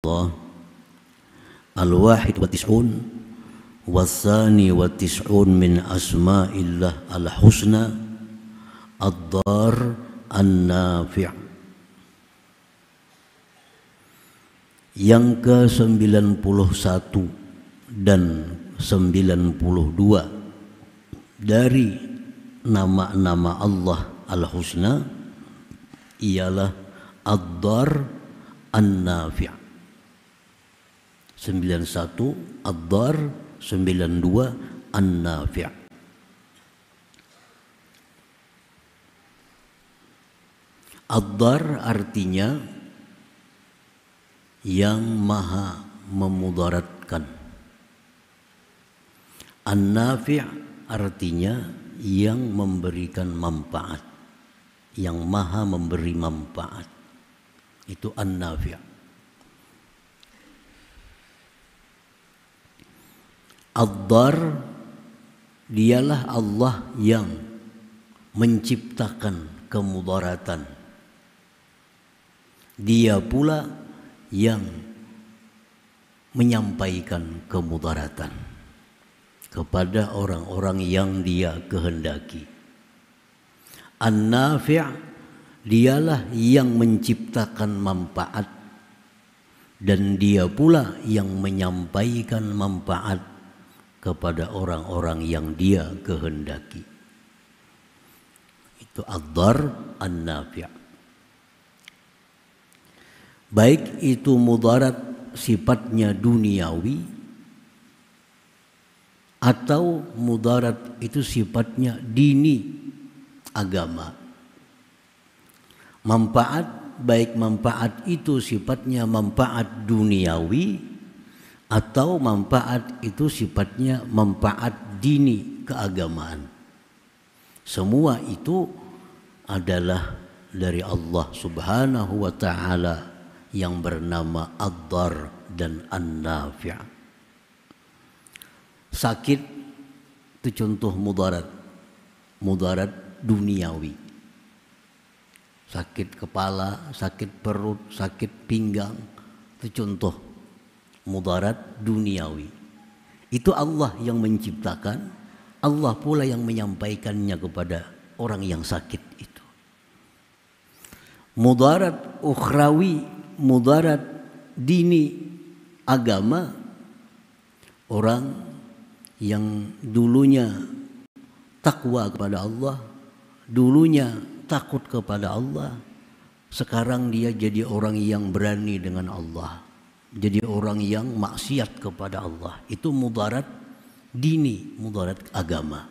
Allah Al-Wahid wa Tis'un Wasani wa Tis'un min asma'illah al-husna Ad-dar an-nafi' Yang ke 91 dan 92 Dari nama-nama Allah al-husna Ialah Ad-dar an-nafi' 91 Ad-Dar 92 An-Nafi' Ad-Dar artinya yang maha memudaratkan An-Nafi' artinya yang memberikan manfaat yang maha memberi manfaat itu an-nafi' Ad-Dar dialah Allah yang menciptakan kemudaratan. Dia pula yang menyampaikan kemudaratan kepada orang-orang yang dia kehendaki. An-Nafi' dialah yang menciptakan manfaat dan dia pula yang menyampaikan manfaat kepada orang-orang yang dia kehendaki. Itu ad-dar an-nafi'. Baik itu mudarat sifatnya duniawi atau mudarat itu sifatnya dini agama. Manfaat baik manfaat itu sifatnya manfaat duniawi atau manfaat itu sifatnya manfaat dini keagamaan. Semua itu adalah dari Allah Subhanahu wa taala yang bernama ad dan An-Nafi'. Sakit itu contoh mudarat. Mudarat duniawi. Sakit kepala, sakit perut, sakit pinggang itu contoh mudarat duniawi. Itu Allah yang menciptakan, Allah pula yang menyampaikannya kepada orang yang sakit itu. Mudarat ukhrawi, mudarat dini agama orang yang dulunya takwa kepada Allah, dulunya takut kepada Allah, sekarang dia jadi orang yang berani dengan Allah jadi orang yang maksiat kepada Allah itu mudarat dini, mudarat agama.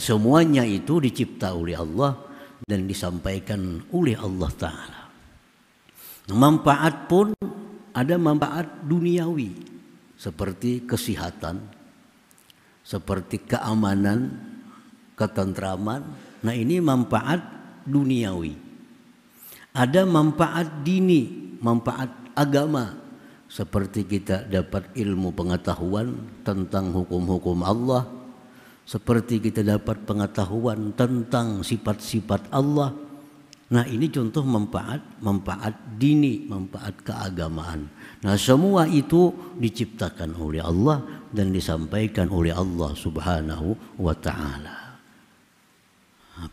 Semuanya itu dicipta oleh Allah dan disampaikan oleh Allah Ta'ala. Manfaat pun ada manfaat duniawi seperti kesehatan, seperti keamanan, ketentraman. Nah ini manfaat duniawi. Ada manfaat dini, manfaat agama seperti kita dapat ilmu pengetahuan tentang hukum-hukum Allah, seperti kita dapat pengetahuan tentang sifat-sifat Allah. Nah, ini contoh manfaat manfaat dini, manfaat keagamaan. Nah, semua itu diciptakan oleh Allah dan disampaikan oleh Allah Subhanahu wa taala.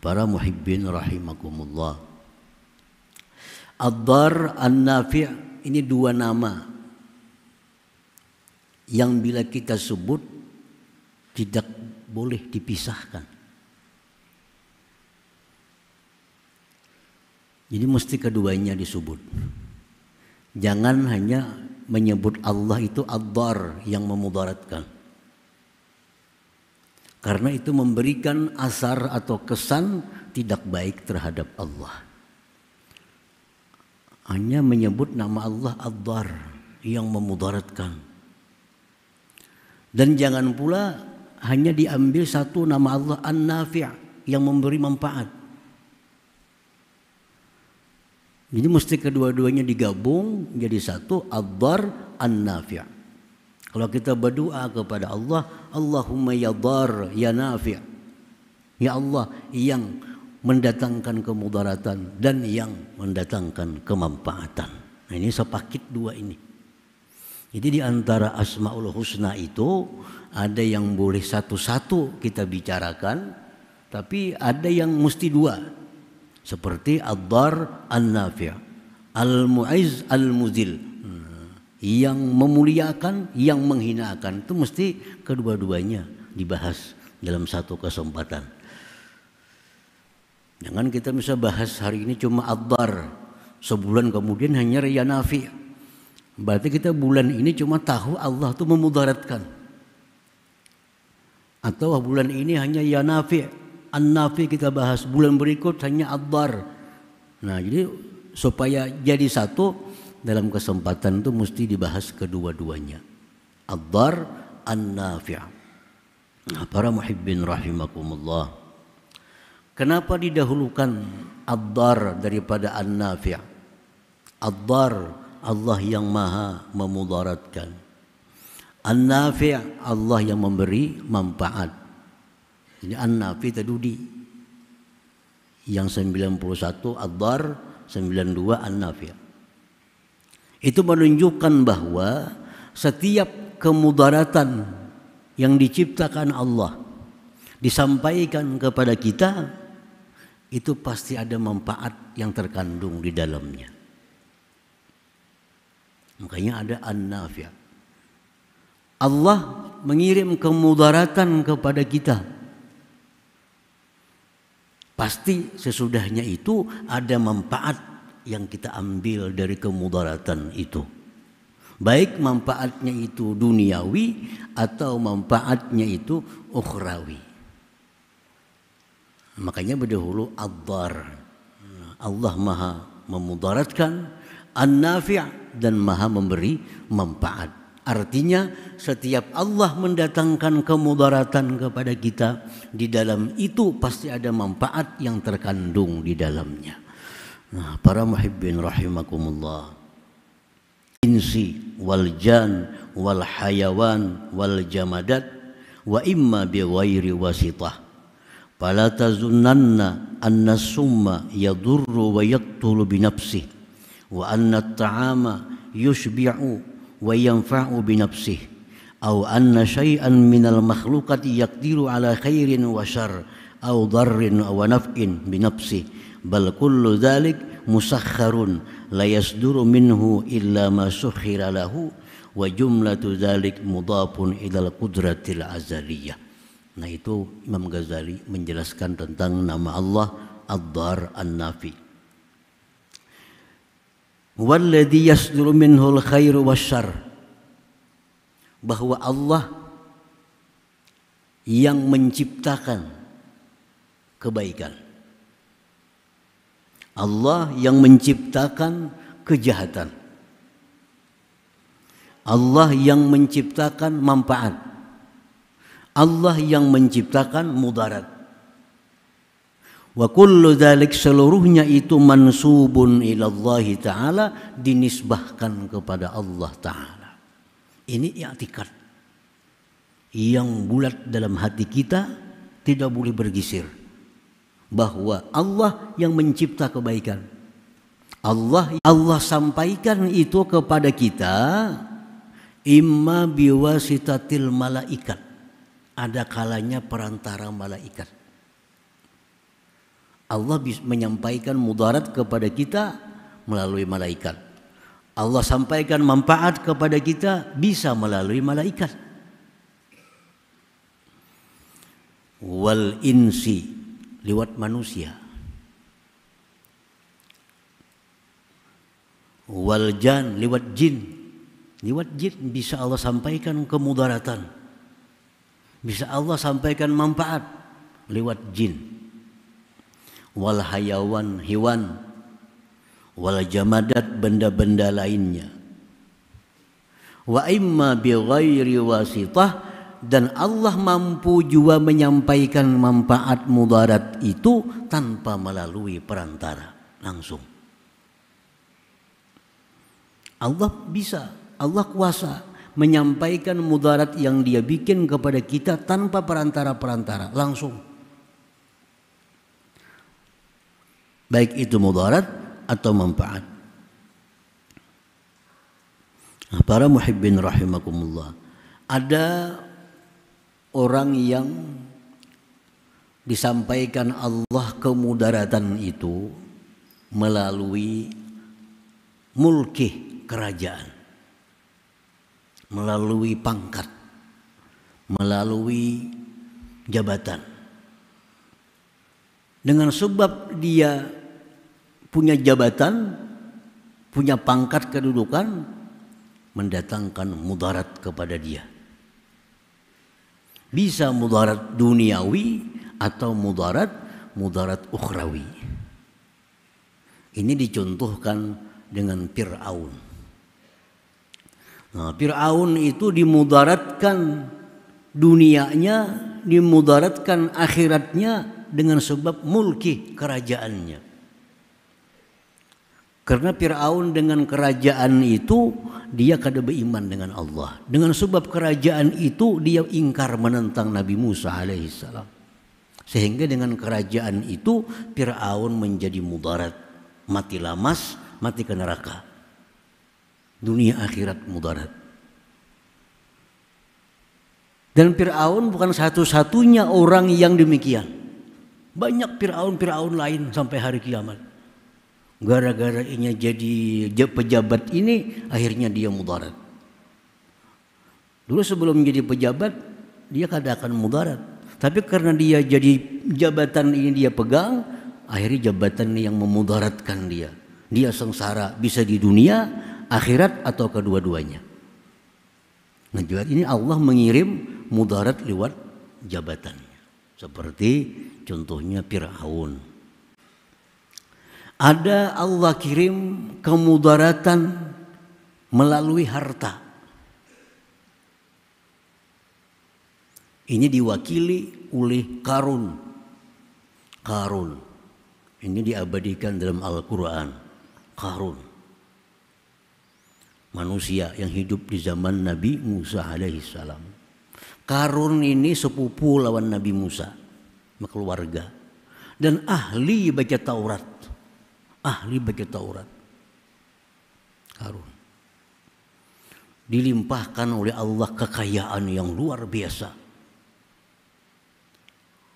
Para muhibbin rahimakumullah. Ad-dar an-nafi' ini dua nama yang bila kita sebut tidak boleh dipisahkan. Jadi mesti keduanya disebut. Jangan hanya menyebut Allah itu adbar yang memudaratkan. Karena itu memberikan asar atau kesan tidak baik terhadap Allah. Hanya menyebut nama Allah adbar yang memudaratkan dan jangan pula hanya diambil satu nama Allah An-Nafi' yang memberi manfaat. Jadi mesti kedua-duanya digabung jadi satu Ad-Dar An-Nafi'. Kalau kita berdoa kepada Allah, Allahumma ya dar ya nafi'. Ya Allah yang mendatangkan kemudaratan dan yang mendatangkan kemanfaatan. Nah, ini sepakit dua ini. Jadi di antara Asmaul Husna itu ada yang boleh satu-satu kita bicarakan, tapi ada yang mesti dua. Seperti Ad-Dar An-Nafi' Al-Mu'izz Al-Muzil hmm. yang memuliakan, yang menghinakan itu mesti kedua-duanya dibahas dalam satu kesempatan. Jangan kita bisa bahas hari ini cuma al dar sebulan kemudian hanya Riya Berarti kita bulan ini cuma tahu Allah itu memudaratkan. Atau bulan ini hanya ya nafi, an nafi kita bahas. Bulan berikut hanya adbar. Nah jadi supaya jadi satu dalam kesempatan itu mesti dibahas kedua-duanya. Adbar an nafi. Nah, para muhibbin rahimakumullah. Kenapa didahulukan adbar daripada an nafi? Adbar Allah yang maha memudaratkan. An-nafi' Allah yang memberi manfaat. Ini an-nafi tadudi. Yang 91 ad-dar, 92 an-nafi'. Itu menunjukkan bahwa setiap kemudaratan yang diciptakan Allah disampaikan kepada kita itu pasti ada manfaat yang terkandung di dalamnya. Makanya ada an Allah mengirim kemudaratan kepada kita. Pasti sesudahnya itu ada manfaat yang kita ambil dari kemudaratan itu. Baik manfaatnya itu duniawi atau manfaatnya itu ukhrawi. Makanya berdahulu ad Allah Maha memudaratkan, an-nafi' dan maha memberi manfaat. Artinya setiap Allah mendatangkan kemudaratan kepada kita di dalam itu pasti ada manfaat yang terkandung di dalamnya. Nah, para muhibbin rahimakumullah. Insi wal jan wal hayawan wal jamadat wa imma bi wasitah. Fala anna summa yadurru wa yaqtulu bi وأن الطعام يشبع وينفع بنفسه أو أن شيئا من المخلوقة يقدر على خير وشر أو ضر أو نفع بنفسه بل كل ذلك مسخر لا يصدر منه إلا ما سخر له وجملة ذلك مضاف إلى القدرة الأزلية Nah itu Imam Ghazali menjelaskan tentang nama Allah Ad-Dar An-Nafi. Walladhi yasduru minhul khairu wasyar. Bahwa Allah yang menciptakan kebaikan. Allah yang menciptakan kejahatan. Allah yang menciptakan manfaat. Allah yang menciptakan mudarat. Wa kullu dzalik seluruhnya itu mansubun ilallahi taala dinisbahkan kepada Allah taala. Ini i'tikad yang bulat dalam hati kita tidak boleh bergisir bahwa Allah yang mencipta kebaikan. Allah Allah sampaikan itu kepada kita imma biwasitatil malaikat. Ada kalanya perantara malaikat Allah menyampaikan mudarat kepada kita melalui malaikat. Allah sampaikan manfaat kepada kita bisa melalui malaikat. Wal insi lewat manusia. Wal jan lewat jin. Lewat jin bisa Allah sampaikan kemudaratan. Bisa Allah sampaikan manfaat lewat jin wal hayawan hewan wal jamadat benda-benda lainnya wa imma bi ghairi wasitah dan Allah mampu juga menyampaikan manfaat mudarat itu tanpa melalui perantara langsung. Allah bisa, Allah kuasa menyampaikan mudarat yang dia bikin kepada kita tanpa perantara-perantara langsung. Baik itu mudarat atau manfaat. Nah, para muhibbin rahimakumullah. Ada orang yang disampaikan Allah kemudaratan itu melalui mulkih kerajaan. Melalui pangkat. Melalui jabatan. Dengan sebab dia punya jabatan, punya pangkat kedudukan, mendatangkan mudarat kepada dia. Bisa mudarat duniawi atau mudarat mudarat ukhrawi. Ini dicontohkan dengan Fir'aun. Nah, Fir'aun itu dimudaratkan dunianya, dimudaratkan akhiratnya dengan sebab mulki kerajaannya. Karena Fir'aun dengan kerajaan itu dia kada beriman dengan Allah. Dengan sebab kerajaan itu dia ingkar menentang Nabi Musa alaihissalam. Sehingga dengan kerajaan itu Fir'aun menjadi mudarat. Mati lamas, mati ke neraka. Dunia akhirat mudarat. Dan Fir'aun bukan satu-satunya orang yang demikian. Banyak Fir'aun-Fir'aun lain sampai hari kiamat gara-gara ini jadi pejabat ini akhirnya dia mudarat. Dulu sebelum jadi pejabat dia kadang akan mudarat. Tapi karena dia jadi jabatan ini dia pegang, akhirnya jabatan ini yang memudaratkan dia. Dia sengsara bisa di dunia, akhirat atau kedua-duanya. Nah, ini Allah mengirim mudarat lewat jabatannya. Seperti contohnya Fir'aun. Ada Allah kirim kemudaratan melalui harta. Ini diwakili oleh karun. Karun. Ini diabadikan dalam Al-Quran. Karun. Manusia yang hidup di zaman Nabi Musa alaihissalam. Karun ini sepupu lawan Nabi Musa. Keluarga. Dan ahli baca Taurat ahli bagi Taurat. Harun. Dilimpahkan oleh Allah kekayaan yang luar biasa.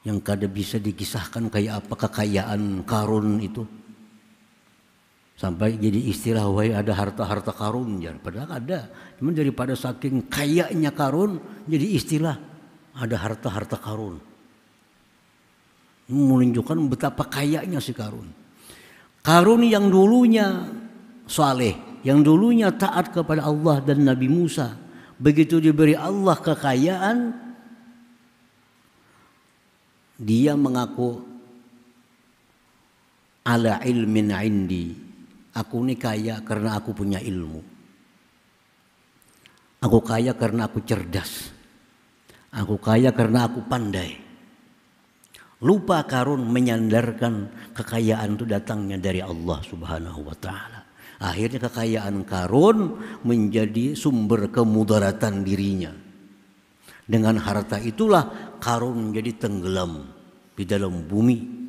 Yang kada bisa dikisahkan kayak apa kekayaan karun itu. Sampai jadi istilah wahai ada harta-harta karun. Ya. Padahal ada. Cuma daripada saking kayaknya karun jadi istilah ada harta-harta karun. Menunjukkan betapa kayaknya si karun. Karun yang dulunya saleh, yang dulunya taat kepada Allah dan Nabi Musa, begitu diberi Allah kekayaan, dia mengaku ala ilmin indi. Aku ini kaya karena aku punya ilmu. Aku kaya karena aku cerdas. Aku kaya karena aku pandai. Lupa karun menyandarkan kekayaan itu datangnya dari Allah Subhanahu wa taala. Akhirnya kekayaan karun menjadi sumber kemudaratan dirinya. Dengan harta itulah karun menjadi tenggelam di dalam bumi.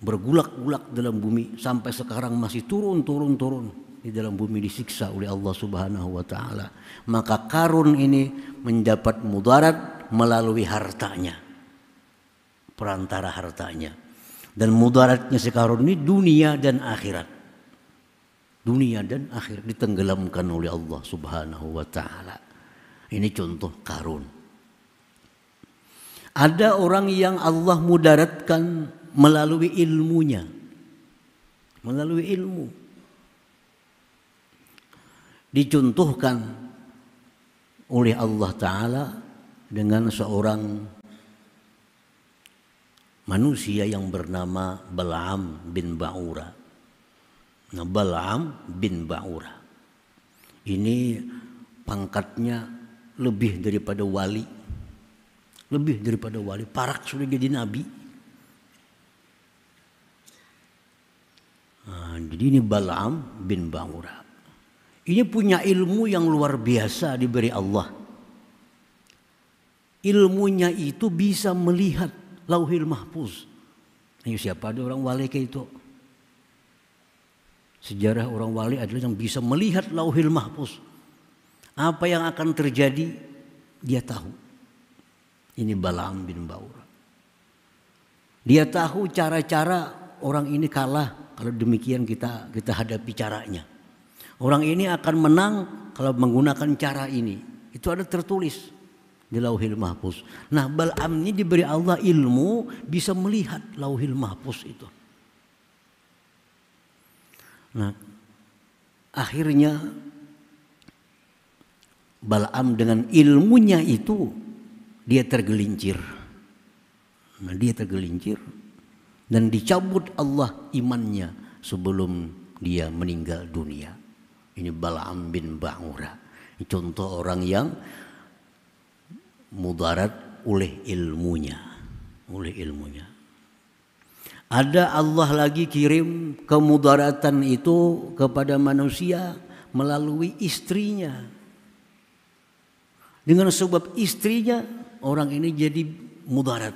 Bergulak-gulak dalam bumi sampai sekarang masih turun-turun-turun di dalam bumi disiksa oleh Allah Subhanahu wa taala. Maka karun ini mendapat mudarat melalui hartanya perantara hartanya. Dan mudaratnya sekarang ini dunia dan akhirat. Dunia dan akhirat ditenggelamkan oleh Allah subhanahu wa ta'ala. Ini contoh karun. Ada orang yang Allah mudaratkan melalui ilmunya. Melalui ilmu. Dicontohkan oleh Allah Ta'ala dengan seorang manusia yang bernama Balam bin Baura. Nah, Balam bin Baura. Ini pangkatnya lebih daripada wali. Lebih daripada wali. Parak sudah jadi nabi. Nah, jadi ini Balam bin Baura. Ini punya ilmu yang luar biasa diberi Allah. Ilmunya itu bisa melihat lauhil mahfuz. Ini siapa ada orang wali kayak itu? Sejarah orang wali adalah yang bisa melihat lauhil mahfuz. Apa yang akan terjadi dia tahu. Ini Balam bin Baura. Dia tahu cara-cara orang ini kalah kalau demikian kita kita hadapi caranya. Orang ini akan menang kalau menggunakan cara ini. Itu ada tertulis di lauhil mahfuz. Nah Bal'am ini diberi Allah ilmu bisa melihat lauhil mahfuz itu. Nah akhirnya Bal'am dengan ilmunya itu dia tergelincir. Nah, dia tergelincir dan dicabut Allah imannya sebelum dia meninggal dunia. Ini Bal'am bin Ba'ura. Contoh orang yang mudarat oleh ilmunya, oleh ilmunya. Ada Allah lagi kirim kemudaratan itu kepada manusia melalui istrinya. Dengan sebab istrinya orang ini jadi mudarat.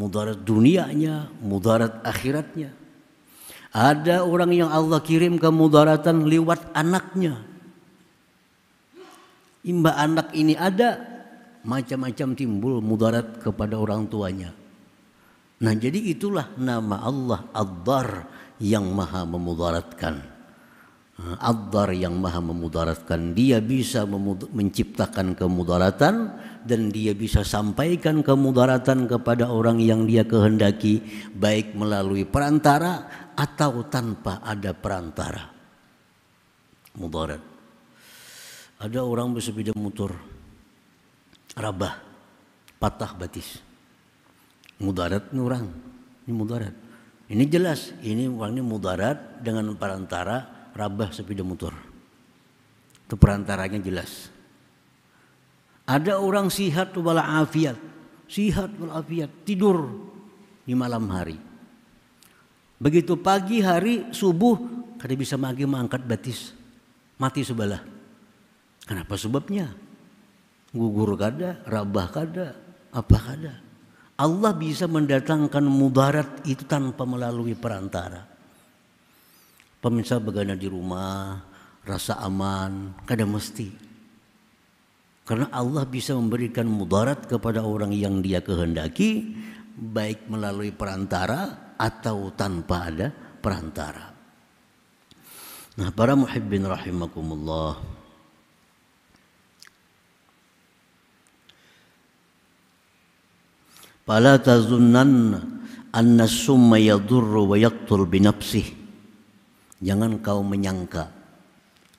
Mudarat dunianya, mudarat akhiratnya. Ada orang yang Allah kirim kemudaratan lewat anaknya. Imba anak ini ada, macam-macam timbul mudarat kepada orang tuanya. Nah jadi itulah nama Allah Ad-Dar yang maha memudaratkan. Nah, Ad-Dar yang maha memudaratkan. Dia bisa menciptakan kemudaratan dan dia bisa sampaikan kemudaratan kepada orang yang dia kehendaki. Baik melalui perantara atau tanpa ada perantara. Mudarat. Ada orang bersepeda motor Rabah. Patah batis. Mudarat ini orang. Ini mudarat. Ini jelas. Ini orangnya mudarat dengan perantara Rabah sepeda motor. Itu perantaranya jelas. Ada orang sihat wal afiat. Sihat walafiat afiat. Tidur di malam hari. Begitu pagi hari subuh kada bisa lagi mengangkat batis. Mati sebelah. Kenapa sebabnya? gugur kada, rabah kada, apa kada. Allah bisa mendatangkan mudarat itu tanpa melalui perantara. Pemirsa bagaimana di rumah, rasa aman, kada mesti. Karena Allah bisa memberikan mudarat kepada orang yang dia kehendaki, baik melalui perantara atau tanpa ada perantara. Nah para muhibbin rahimakumullah Fala tazunnanna anna summa yadurru Jangan kau menyangka.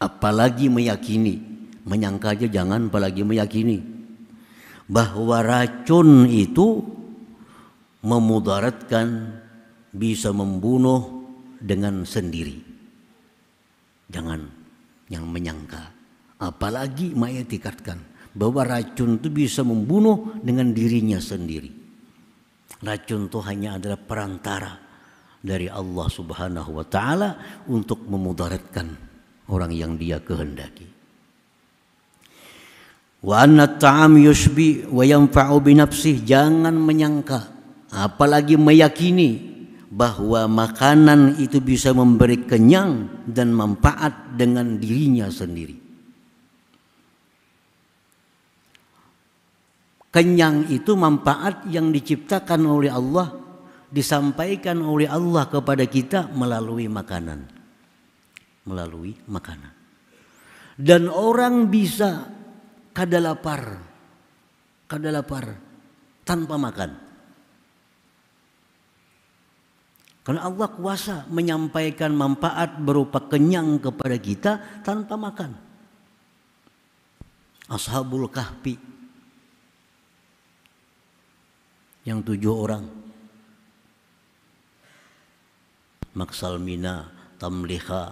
Apalagi meyakini. Menyangka aja jangan apalagi meyakini. Bahwa racun itu memudaratkan bisa membunuh dengan sendiri. Jangan yang menyangka. Apalagi meyakinkan bahwa racun itu bisa membunuh dengan dirinya sendiri. Racun itu hanya adalah perantara dari Allah Subhanahu wa taala untuk memudaratkan orang yang dia kehendaki. Wa anna ta'am yushbi wa yanfa'u bi Jangan menyangka apalagi meyakini bahwa makanan itu bisa memberi kenyang dan manfaat dengan dirinya sendiri. Kenyang itu manfaat yang diciptakan oleh Allah disampaikan oleh Allah kepada kita melalui makanan. Melalui makanan. Dan orang bisa kada lapar. Kada lapar tanpa makan. Karena Allah kuasa menyampaikan manfaat berupa kenyang kepada kita tanpa makan. Ashabul Kahfi yang tujuh orang. Maksalmina, Tamliha,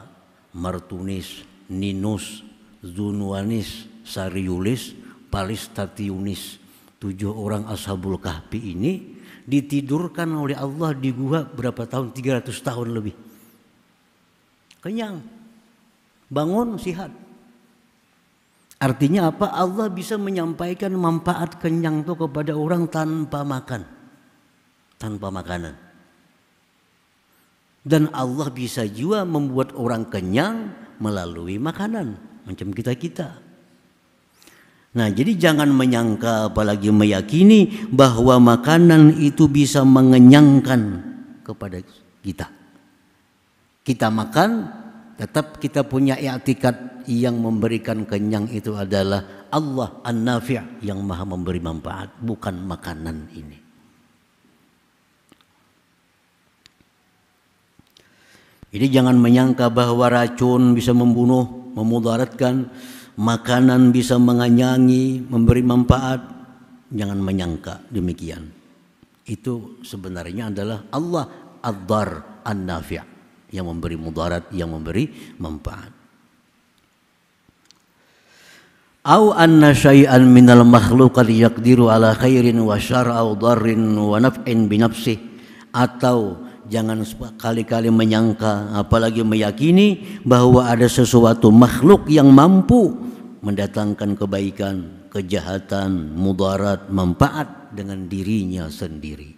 Martunis, Ninus, Zunwanis, Sariulis, Palistatiunis. Tujuh orang Ashabul Kahfi ini ditidurkan oleh Allah di gua berapa tahun? 300 tahun lebih. Kenyang. Bangun, sihat. Artinya apa? Allah bisa menyampaikan manfaat kenyang itu kepada orang tanpa makan. Tanpa makanan. Dan Allah bisa juga membuat orang kenyang melalui makanan. Macam kita-kita. Nah jadi jangan menyangka apalagi meyakini bahwa makanan itu bisa mengenyangkan kepada kita. Kita makan tetap kita punya i'tikad yang memberikan kenyang itu adalah Allah An-Nafi' yang Maha memberi manfaat, bukan makanan ini. Jadi jangan menyangka bahwa racun bisa membunuh, memudaratkan, makanan bisa menganyangi, memberi manfaat. Jangan menyangka demikian. Itu sebenarnya adalah Allah Ad-Dar An-Nafi' yang memberi mudarat, yang memberi manfaat. Au anna syai'an minal makhluqat yaqdiru ala khairin wa syar au darrin wa naf'in bi atau jangan sekali kali menyangka apalagi meyakini bahwa ada sesuatu makhluk yang mampu mendatangkan kebaikan, kejahatan, mudarat, manfaat dengan dirinya sendiri.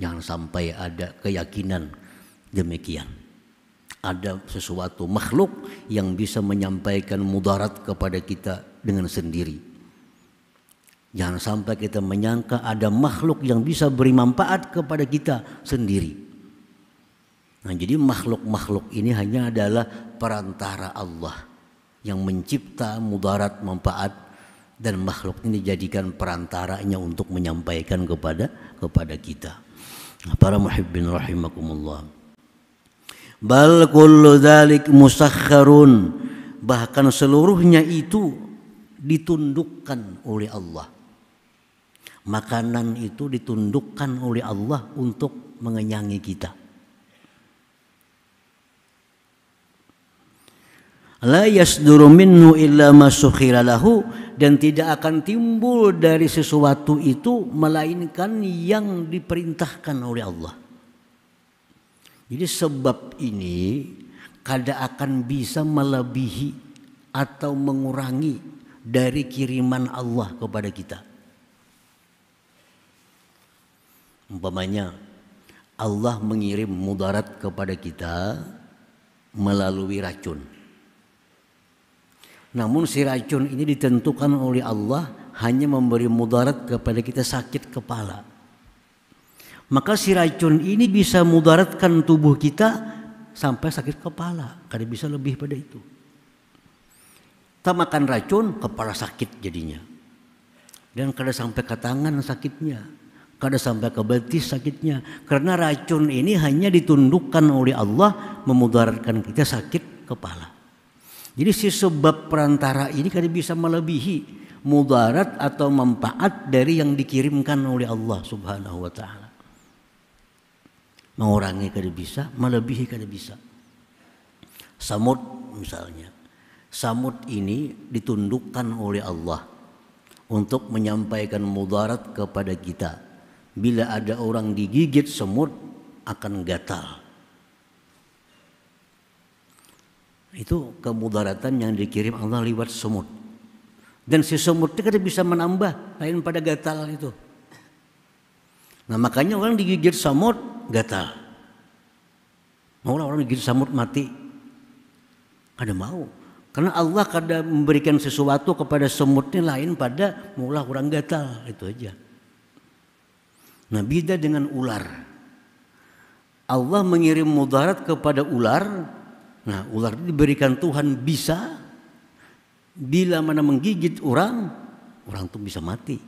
Jangan sampai ada keyakinan demikian ada sesuatu makhluk yang bisa menyampaikan mudarat kepada kita dengan sendiri. Jangan sampai kita menyangka ada makhluk yang bisa beri manfaat kepada kita sendiri. Nah, jadi makhluk-makhluk ini hanya adalah perantara Allah yang mencipta mudarat manfaat dan makhluk ini dijadikan perantaranya untuk menyampaikan kepada kepada kita. Nah, para muhibbin rahimakumullah. Bal kullu dzalik musakhkharun Bahkan seluruhnya itu ditundukkan oleh Allah. Makanan itu ditundukkan oleh Allah untuk mengenyangi kita. La yasduru minhu illa masukhira lahu dan tidak akan timbul dari sesuatu itu melainkan yang diperintahkan oleh Allah. Jadi sebab ini kada akan bisa melebihi atau mengurangi dari kiriman Allah kepada kita. Umpamanya Allah mengirim mudarat kepada kita melalui racun. Namun si racun ini ditentukan oleh Allah hanya memberi mudarat kepada kita sakit kepala. Maka si racun ini bisa mudaratkan tubuh kita sampai sakit kepala. Kadang bisa lebih pada itu. Kita makan racun, kepala sakit jadinya. Dan kadang sampai ke tangan sakitnya. Kadang sampai ke betis sakitnya. Karena racun ini hanya ditundukkan oleh Allah memudaratkan kita sakit kepala. Jadi si sebab perantara ini kadang bisa melebihi mudarat atau manfaat dari yang dikirimkan oleh Allah Subhanahu wa taala mengurangi kada bisa, melebihi kada bisa. Samud misalnya. Samud ini ditundukkan oleh Allah untuk menyampaikan mudarat kepada kita. Bila ada orang digigit semut akan gatal. Itu kemudaratan yang dikirim Allah lewat semut. Dan si semut itu kada bisa menambah lain pada gatal itu. Nah makanya orang digigit samut gatal. Mau orang digigit samut mati. Ada mau. Karena Allah kada memberikan sesuatu kepada semutnya lain pada maulah orang gatal. Itu aja. Nah beda dengan ular. Allah mengirim mudarat kepada ular. Nah ular diberikan Tuhan bisa. Bila mana menggigit orang, orang itu bisa mati.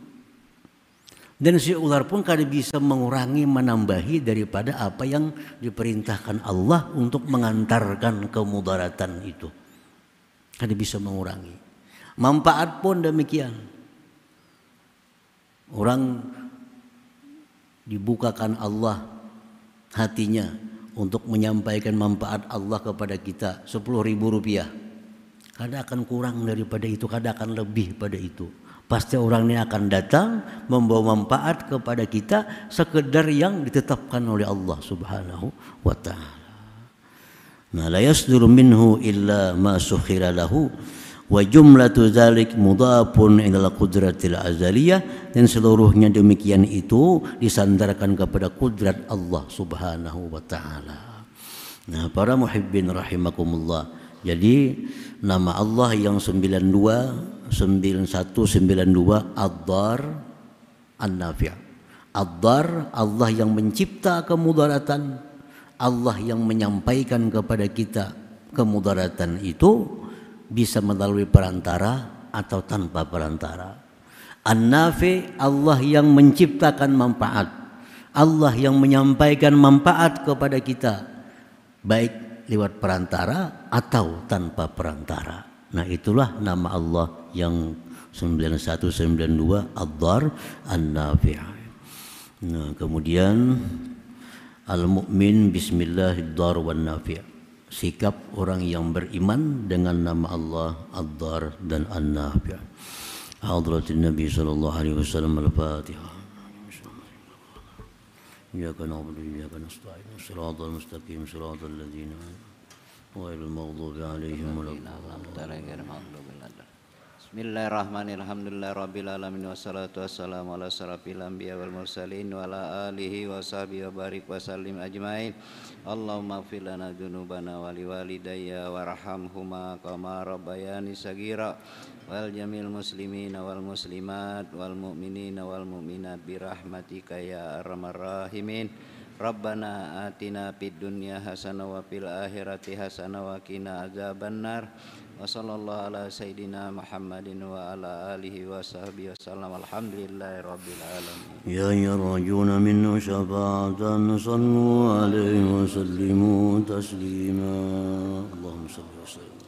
Dan si ular pun kada bisa mengurangi menambahi daripada apa yang diperintahkan Allah untuk mengantarkan kemudaratan itu. Kada bisa mengurangi. Manfaat pun demikian. Orang dibukakan Allah hatinya untuk menyampaikan manfaat Allah kepada kita sepuluh ribu rupiah. Kada akan kurang daripada itu, kada akan lebih pada itu. Pasti orang ini akan datang membawa manfaat kepada kita sekedar yang ditetapkan oleh Allah Subhanahu wa taala. Ma nah, la yasduru minhu illa ma sukhira lahu wa jumlatu dzalik mudhafun ila qudratil azaliyah dan seluruhnya demikian itu disandarkan kepada kudrat Allah Subhanahu wa taala. Nah, para muhibbin rahimakumullah. Jadi nama Allah yang 92 9192 Ad-Dar An-Nafi' Ad-Dar Allah yang mencipta kemudaratan Allah yang menyampaikan kepada kita kemudaratan itu bisa melalui perantara atau tanpa perantara An-Nafi' Allah yang menciptakan manfaat Allah yang menyampaikan manfaat kepada kita baik lewat perantara atau tanpa perantara Nah itulah nama Allah yang 9192 Ad-Dar An-Nafi' Nah kemudian Al-Mu'min Bismillahid-Dar Wan-Nafi' sikap orang yang beriman dengan nama Allah Ad-Dar dan An-Nafi' Hadratin Nabi sallallahu alaihi wasallam Al-Fatihah إياك نعبد وإياك نستعين صراط المستقيم صراط الذين أنعمت غير المغضوب عليهم ولا rabbil alamin wassalatu wassalamu ala asrafil wa ala alihi wa sahbihi wa barik wa sallim ajmain. wa liwalidayya warhamhuma kama rabbayani ربنا آتنا في الدنيا حسنة وفي الآخرة حسنة وقنا عذاب النار وصلى الله على سيدنا محمد وعلى آله وصحبه وسلم الحمد لله رب العالمين يا أيها الراجون منه شفاعة صلوا عليه وسلموا تسليما اللهم صل وسلم